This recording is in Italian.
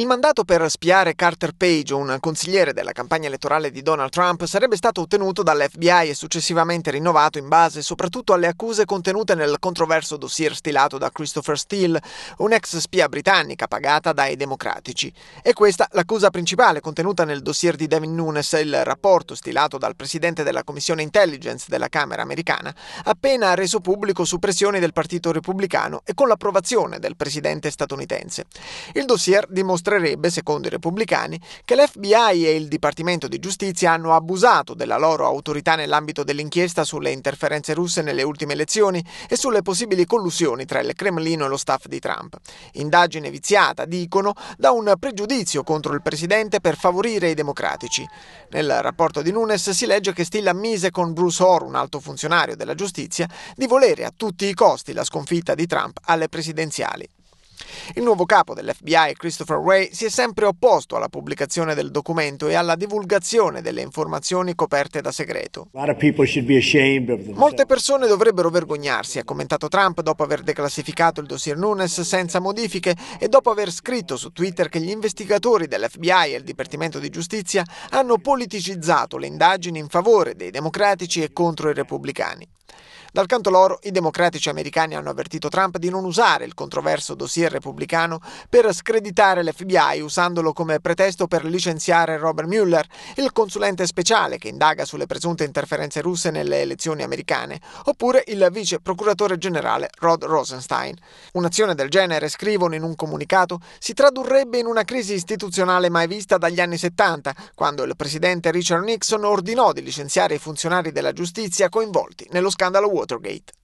Il mandato per spiare Carter Page, un consigliere della campagna elettorale di Donald Trump, sarebbe stato ottenuto dall'FBI e successivamente rinnovato in base soprattutto alle accuse contenute nel controverso dossier stilato da Christopher Steele, un'ex spia britannica pagata dai democratici. E questa l'accusa principale contenuta nel dossier di Devin Nunes, il rapporto stilato dal presidente della Commissione Intelligence della Camera americana, appena reso pubblico su pressioni del Partito Repubblicano e con l'approvazione del presidente statunitense. Il dossier dimostra dimostrerebbe, secondo i repubblicani, che l'FBI e il Dipartimento di Giustizia hanno abusato della loro autorità nell'ambito dell'inchiesta sulle interferenze russe nelle ultime elezioni e sulle possibili collusioni tra il Cremlino e lo staff di Trump. Indagine viziata, dicono, da un pregiudizio contro il presidente per favorire i democratici. Nel rapporto di Nunes si legge che Still ammise con Bruce Orr, un alto funzionario della giustizia, di volere a tutti i costi la sconfitta di Trump alle presidenziali il nuovo capo dell'FBI, Christopher Wray, si è sempre opposto alla pubblicazione del documento e alla divulgazione delle informazioni coperte da segreto. Molte persone dovrebbero vergognarsi, ha commentato Trump dopo aver declassificato il dossier Nunes senza modifiche e dopo aver scritto su Twitter che gli investigatori dell'FBI e il Dipartimento di Giustizia hanno politicizzato le indagini in favore dei democratici e contro i repubblicani. Dal canto loro, i democratici americani hanno avvertito Trump di non usare il controverso dossier repubblicano repubblicano per screditare l'FBI usandolo come pretesto per licenziare Robert Mueller, il consulente speciale che indaga sulle presunte interferenze russe nelle elezioni americane, oppure il vice procuratore generale Rod Rosenstein. Un'azione del genere, scrivono in un comunicato, si tradurrebbe in una crisi istituzionale mai vista dagli anni 70, quando il presidente Richard Nixon ordinò di licenziare i funzionari della giustizia coinvolti nello scandalo Watergate.